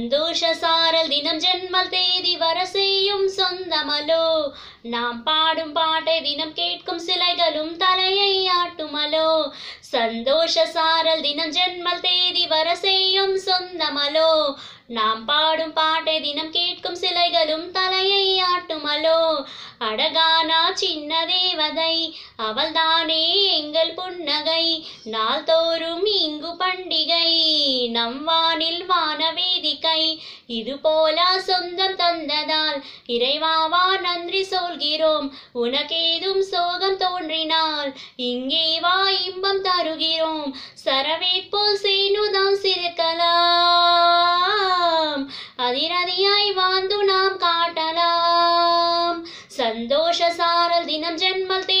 சந்தோஷ சாரல் தினம் ஜென்மல் தேதி வர செய்யும் சொந்தமலோ நாம் பாடும் பாட்டை தினம் கேட்கும் சிலைகளும் தலையை ஆட்டுமலோ சந்தோஷ சாரல் தினம் ஜென்மல் தேதி வர செய்யும் சொந்தமலோ நாம் பாடும் பாட்டை தினம் கேட்கும் சிலைகளும் தலையை ஆட்டுமலோ அடகானா சின்ன தேவதை அவள்தானே எங்கள் புன்னகை நாள்தோறும் இங்கு பண்டிகை நம் வானில் வா மீதி கை இது போல சொந்தம் தந்ததால் இறைவாவா நன்றி சொல்கிறோம் உனக்கேதும் சோகம் தோன்றினால் இங்கே வா இன்பம் தருகிறோம் சரவேற்போல் சேனுதாம் சிறுக்கலாம் அதிரதியாய் வாழ்ந்து நாம் காட்டலாம் சந்தோஷ சாரல் தினம் ஜென்மல் தே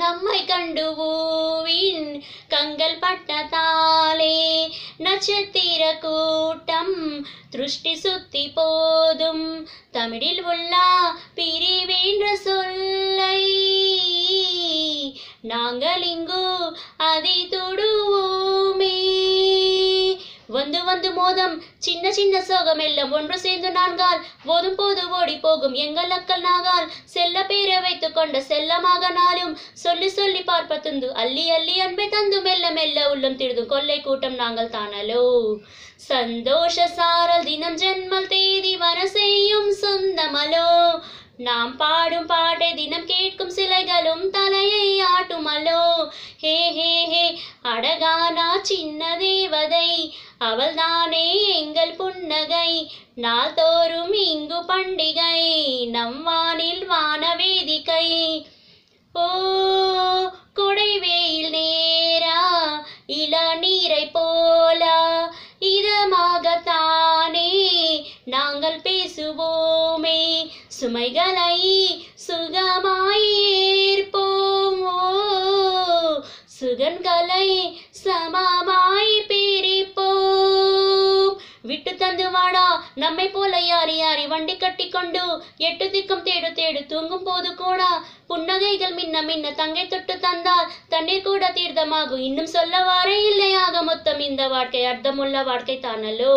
நம்மை கண்டு ஊவின் கங்கள் பட்டதாலே நட்சத்திர கூட்டம் திருஷ்டி சுத்தி போதும் தமிழில் உள்ளா பிரிவென்ற சொல்லை நாங்கள் இங்கு அதை தொடு வந்து வந்து மோதம் சின்ன சின்ன சோகம் எல்லாம் ஒன்று சேர்ந்து நான்கால் போதும் போது ஓடி போகும் எங்கள் அக்கள் நாகால் செல்ல பேரை வைத்துக் கொண்ட செல்லமாக நாளும் சொல்லி சொல்லி பார்ப்ப துந்து அள்ளி அள்ளி அன்பை தந்து மெல்ல மெல்ல உள்ளம் திருதும் கொள்ளை கூட்டம் நாங்கள் தானலோ சந்தோஷ சாரல் தினம் ஜென்மல் தேதி வர செய்யும் சொந்தமலோ நாம் பாடும் பாட்டை தினம் கேட்கும் சிலைகளும் தலையை ஆட்டுமலோ ஹே ஹே ஹே அடகானா சின்னதே அவள்தானே எங்கள் புன்னகை நாள்தோறும் இங்கு பண்டிகை நம் வானில் வேதிக்கை ஓ குடைவேயில் நேரா இள இளநீரை போலா இதமாகத்தானே நாங்கள் பேசுவோமே சுமைகளை திருவாடா நம்மை போல யாரி யாரி வண்டி கட்டி கொண்டு எட்டு திக்கும் தேடு தேடு தூங்கும் போது கூட புன்னகைகள் மின்ன மின்ன தங்கை தொட்டு தந்தால் தண்ணீர் கூட தீர்த்தமாகும் இன்னும் சொல்லவாரே இல்லையாக மொத்தம் இந்த வாழ்க்கை அர்த்தமுள்ள வாழ்க்கை தானலோ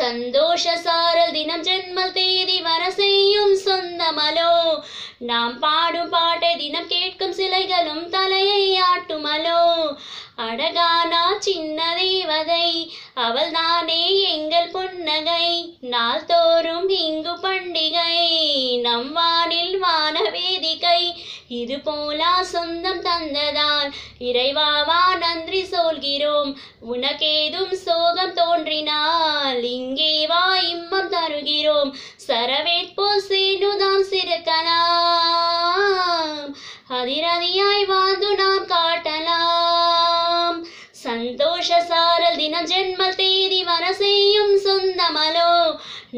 சந்தோஷ சாரல் தினம் ஜென்மல் தேதி வர செய்யும் சொந்தமலோ நாம் பாடும் பாட்டை தினம் கேட்கும் சிலைகளும் தலையை ஆட்டுமலோ அழகானா சின்ன தேவதை அவள்தானே எங்கள் புன்னகை நாள்தோறும் இங்கு பண்டிகை நம் வானில் வான வேதிகை இது போலா சொந்தம் தந்ததால் இறைவாவா நன்றி சொல்கிறோம் உனக்கேதும் சோகம் தோன்றினால் இங்கே வா இம்மம் தருகிறோம் சரவ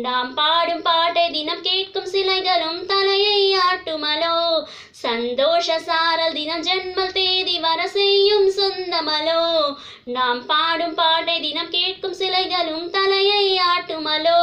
நாம் பாடும் பாட்டை தினம் கேட்கும் சிலைகளும் தலையை ஆட்டுமலோ சந்தோஷ சாரல் தினம் ஜென்மல் தேதி வர செய்யும் சொந்தமலோ நாம் பாடும் பாட்டை தினம் கேட்கும் சிலைகளும் தலையை ஆட்டுமலோ